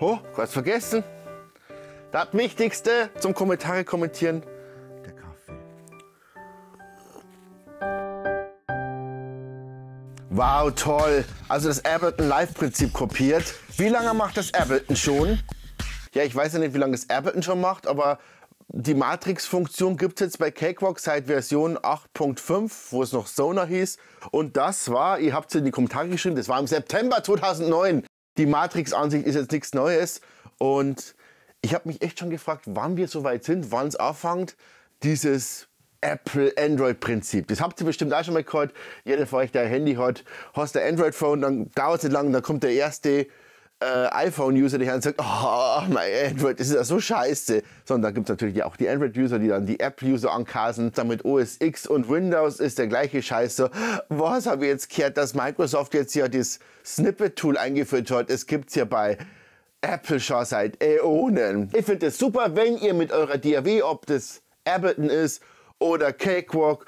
Oh, kurz vergessen. Das Wichtigste äh, zum Kommentare kommentieren, der Kaffee. Wow, toll. Also das Ableton Live-Prinzip kopiert. Wie lange macht das Ableton schon? Ja, ich weiß ja nicht, wie lange das Ableton schon macht, aber die Matrix-Funktion gibt es jetzt bei Cakewalk seit Version 8.5, wo es noch Sonar hieß. Und das war, ihr habt es in die Kommentare geschrieben, das war im September 2009 die Matrix-Ansicht ist jetzt nichts Neues. Und ich habe mich echt schon gefragt, wann wir so weit sind, wann es anfängt, dieses Apple-Android-Prinzip. Das habt ihr bestimmt auch schon mal gehört. Jeder von euch, der ein Handy hat, hast ein Android-Phone, dann dauert es nicht lang, dann kommt der erste äh, iPhone-User dich an und sagt, oh, mein Android ist ja so scheiße. Sondern da gibt es natürlich auch die Android-User, die dann die App-User ankasen. Dann mit OS X und Windows ist der gleiche Scheiß. So, was habe ich jetzt gehört, dass Microsoft jetzt hier das Snippet-Tool eingeführt hat? Es gibt es ja bei Apple schon seit Äonen. Ich finde es super, wenn ihr mit eurer DAW, ob das Ableton ist oder Cakewalk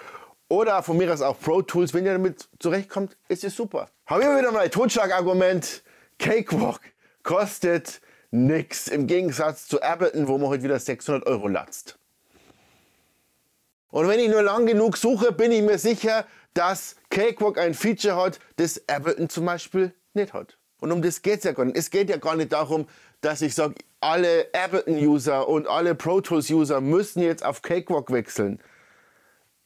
oder von mir aus auch Pro Tools, wenn ihr damit zurechtkommt, ist es super. Haben wir wieder mal ein Totschlagargument Cakewalk kostet nichts Im Gegensatz zu Ableton, wo man heute halt wieder 600 Euro latzt. Und wenn ich nur lang genug suche, bin ich mir sicher, dass Cakewalk ein Feature hat, das Ableton zum Beispiel nicht hat. Und um das geht es ja gar nicht. Es geht ja gar nicht darum, dass ich sage, alle Ableton-User und alle Pro Tools-User müssen jetzt auf Cakewalk wechseln.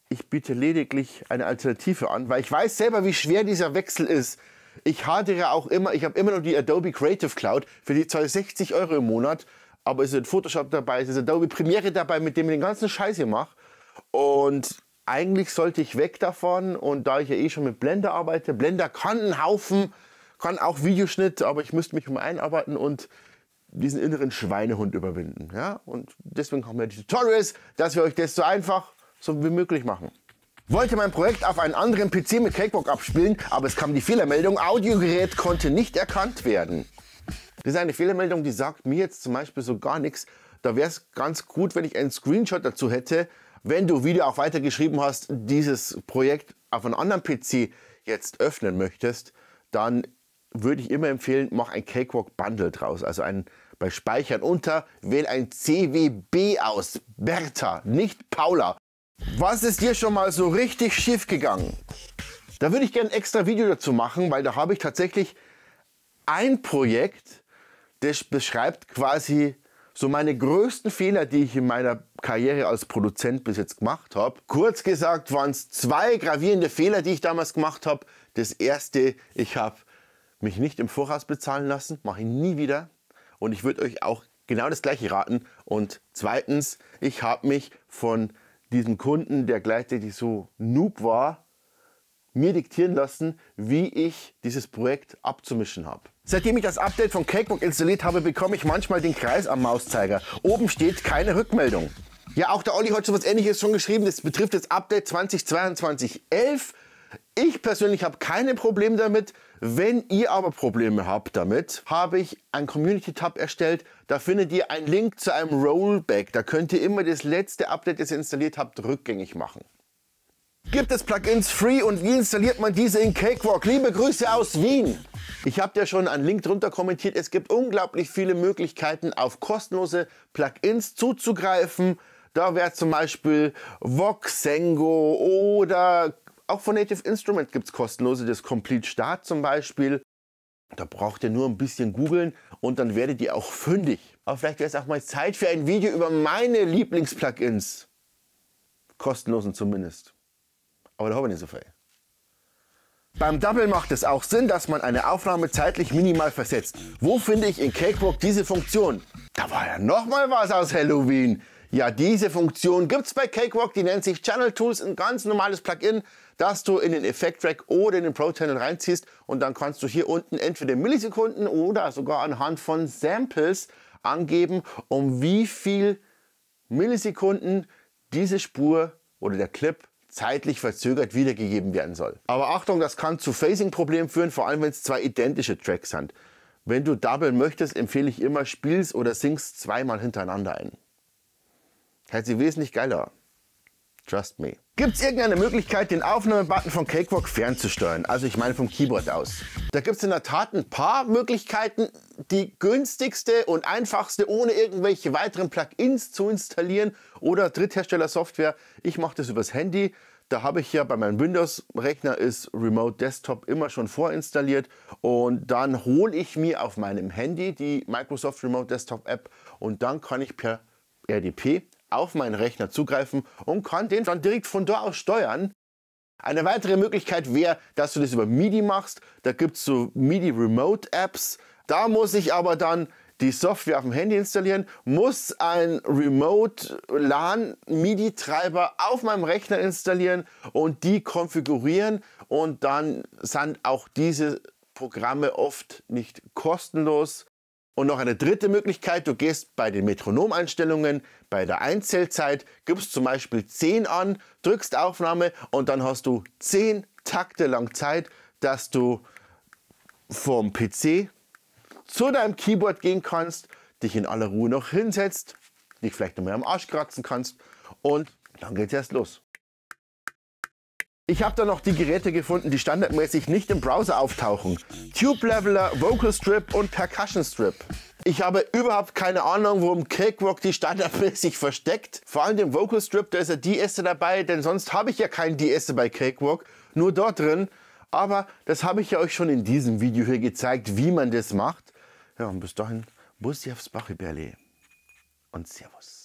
Ich biete lediglich eine Alternative an, weil ich weiß selber, wie schwer dieser Wechsel ist. Ich hadere auch immer, ich habe immer noch die Adobe Creative Cloud, für die zahle 60 Euro im Monat, aber es ist Photoshop dabei, es ist Adobe Premiere dabei, mit dem ich den ganzen Scheiß hier mache. Und eigentlich sollte ich weg davon und da ich ja eh schon mit Blender arbeite, Blender kann einen Haufen, kann auch Videoschnitt, aber ich müsste mich um einarbeiten und diesen inneren Schweinehund überwinden. Ja? Und deswegen haben wir die Tutorials, dass wir euch das so einfach so wie möglich machen. Wollte mein Projekt auf einen anderen PC mit Cakewalk abspielen, aber es kam die Fehlermeldung, Audiogerät konnte nicht erkannt werden. Das ist eine Fehlermeldung, die sagt mir jetzt zum Beispiel so gar nichts. Da wäre es ganz gut, wenn ich einen Screenshot dazu hätte, wenn du, wie du auch weitergeschrieben hast, dieses Projekt auf einem anderen PC jetzt öffnen möchtest, dann würde ich immer empfehlen, mach ein Cakewalk Bundle draus. Also ein, bei Speichern unter, wähl ein CWB aus. Bertha, nicht Paula. Was ist dir schon mal so richtig schief gegangen? Da würde ich gerne ein extra Video dazu machen, weil da habe ich tatsächlich ein Projekt, das beschreibt quasi so meine größten Fehler, die ich in meiner Karriere als Produzent bis jetzt gemacht habe. Kurz gesagt waren es zwei gravierende Fehler, die ich damals gemacht habe. Das erste, ich habe mich nicht im Voraus bezahlen lassen, mache ich nie wieder. Und ich würde euch auch genau das gleiche raten. Und zweitens, ich habe mich von diesem Kunden, der gleichzeitig so noob war, mir diktieren lassen, wie ich dieses Projekt abzumischen habe. Seitdem ich das Update von Cakebook installiert habe, bekomme ich manchmal den Kreis am Mauszeiger. Oben steht keine Rückmeldung. Ja, auch der Olli hat schon was ähnliches schon geschrieben. Das betrifft das Update 2022 11. Ich persönlich habe keine Probleme damit. Wenn ihr aber Probleme habt damit, habe ich einen Community-Tab erstellt. Da findet ihr einen Link zu einem Rollback. Da könnt ihr immer das letzte Update, das ihr installiert habt, rückgängig machen. Gibt es Plugins free und wie installiert man diese in Cakewalk? Liebe Grüße aus Wien! Ich habe dir schon einen Link drunter kommentiert. Es gibt unglaublich viele Möglichkeiten, auf kostenlose Plugins zuzugreifen. Da wäre zum Beispiel Voxengo oder auch von Native Instrument gibt es kostenlose, das Complete Start zum Beispiel. Da braucht ihr nur ein bisschen googeln und dann werdet ihr auch fündig. Aber vielleicht wäre es auch mal Zeit für ein Video über meine Lieblingsplugins. Kostenlosen zumindest. Aber da habe ich nicht so viel. Beim Double macht es auch Sinn, dass man eine Aufnahme zeitlich minimal versetzt. Wo finde ich in Cakewalk diese Funktion? Da war ja nochmal was aus Halloween. Ja, diese Funktion gibt es bei Cakewalk, die nennt sich Channel Tools, ein ganz normales Plugin, das du in den Effekt Track oder in den Pro Channel reinziehst und dann kannst du hier unten entweder Millisekunden oder sogar anhand von Samples angeben, um wie viel Millisekunden diese Spur oder der Clip zeitlich verzögert wiedergegeben werden soll. Aber Achtung, das kann zu Phasing-Problemen führen, vor allem wenn es zwei identische Tracks sind. Wenn du doublen möchtest, empfehle ich immer, spielst oder singst zweimal hintereinander ein hätte sie wesentlich geiler. Trust me. Gibt es irgendeine Möglichkeit, den Aufnahmebutton von Cakewalk fernzusteuern? Also ich meine vom Keyboard aus. Da gibt es in der Tat ein paar Möglichkeiten. Die günstigste und einfachste, ohne irgendwelche weiteren Plugins zu installieren oder Drittherstellersoftware. Ich mache das übers Handy. Da habe ich ja bei meinem Windows-Rechner ist Remote Desktop immer schon vorinstalliert und dann hole ich mir auf meinem Handy die Microsoft Remote Desktop App und dann kann ich per RDP auf meinen Rechner zugreifen und kann den dann direkt von dort aus steuern. Eine weitere Möglichkeit wäre, dass du das über MIDI machst. Da gibt es so MIDI Remote Apps. Da muss ich aber dann die Software auf dem Handy installieren, muss ein Remote LAN MIDI Treiber auf meinem Rechner installieren und die konfigurieren und dann sind auch diese Programme oft nicht kostenlos und noch eine dritte Möglichkeit, du gehst bei den Metronomeinstellungen, bei der Einzählzeit, gibst zum Beispiel 10 an, drückst Aufnahme und dann hast du 10 Takte lang Zeit, dass du vom PC zu deinem Keyboard gehen kannst, dich in aller Ruhe noch hinsetzt, dich vielleicht nochmal am Arsch kratzen kannst und dann geht's erst los. Ich habe da noch die Geräte gefunden, die standardmäßig nicht im Browser auftauchen. Tube-Leveler, Vocal Strip und Percussion Strip. Ich habe überhaupt keine Ahnung, warum Kirkrock die standardmäßig versteckt. Vor allem den Vocal Strip, da ist ja die Esse dabei, denn sonst habe ich ja keinen die Esse bei Kirkrock, nur dort drin. Aber das habe ich ja euch schon in diesem Video hier gezeigt, wie man das macht. Ja, und bis dahin, Bussi aufs Bachibärli und Servus.